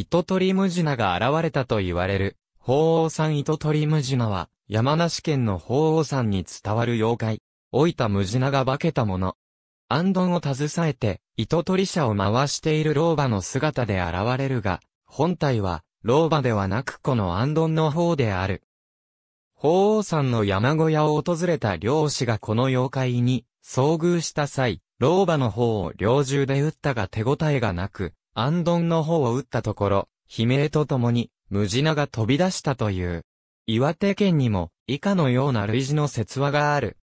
糸取りムジナが現れたと言われる、法王山糸取りムジナは、山梨県の法王山に伝わる妖怪、老いたムジナが化けたもの。安ンを携えて、糸取り者を回している老婆の姿で現れるが、本体は、老婆ではなくこの安ンの方である。法王山の山小屋を訪れた漁師がこの妖怪に遭遇した際、老婆の方を猟銃で撃ったが手応えがなく、安頓の方を打ったところ、悲鳴とともに、無事なが飛び出したという。岩手県にも、以下のような類似の説話がある。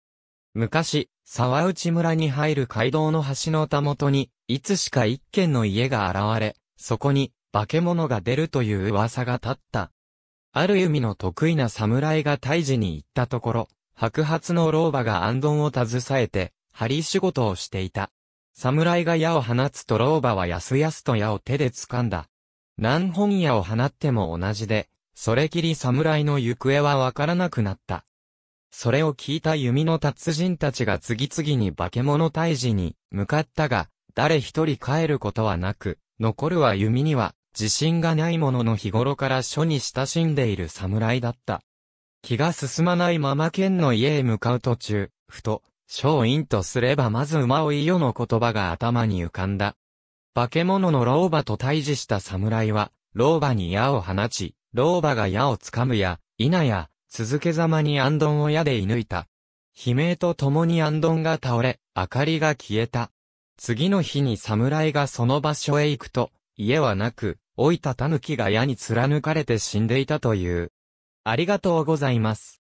昔、沢内村に入る街道の橋のたもとに、いつしか一軒の家が現れ、そこに、化け物が出るという噂が立った。ある弓の得意な侍が退治に行ったところ、白髪の老婆が安頓を携えて、針仕事をしていた。侍が矢を放つと老婆はやすやすと矢を手で掴んだ。何本矢を放っても同じで、それきり侍の行方はわからなくなった。それを聞いた弓の達人たちが次々に化け物退治に向かったが、誰一人帰ることはなく、残るは弓には自信がないものの日頃から書に親しんでいる侍だった。気が進まないまま剣の家へ向かう途中、ふと、松陰とすればまず馬追いよの言葉が頭に浮かんだ。化け物の老婆と対峙した侍は、老婆に矢を放ち、老婆が矢を掴むや、稲や、続けざまに安頓を矢で射抜いた。悲鳴と共に安頓が倒れ、明かりが消えた。次の日に侍がその場所へ行くと、家はなく、老いた狸が矢に貫かれて死んでいたという。ありがとうございます。